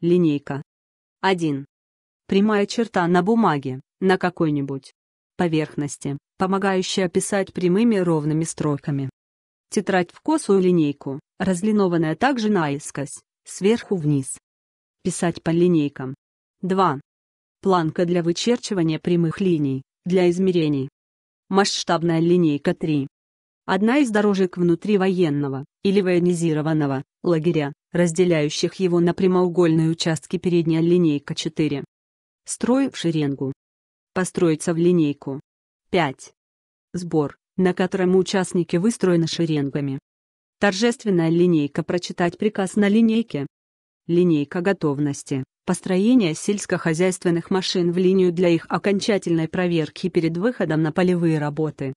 Линейка. 1. Прямая черта на бумаге, на какой-нибудь поверхности, помогающая писать прямыми ровными строками. Тетрадь в косую линейку, разлинованная также наискось, сверху вниз. Писать по линейкам. 2. Планка для вычерчивания прямых линий, для измерений. Масштабная линейка 3 одна из дорожек внутри военного или военизированного, лагеря, разделяющих его на прямоугольные участки передняя линейка 4. Строй в шеренгу. Построиться в линейку. 5. Сбор, на котором участники выстроены шеренгами. Торжественная линейка прочитать приказ на линейке. Линейка готовности. Построение сельскохозяйственных машин в линию для их окончательной проверки перед выходом на полевые работы.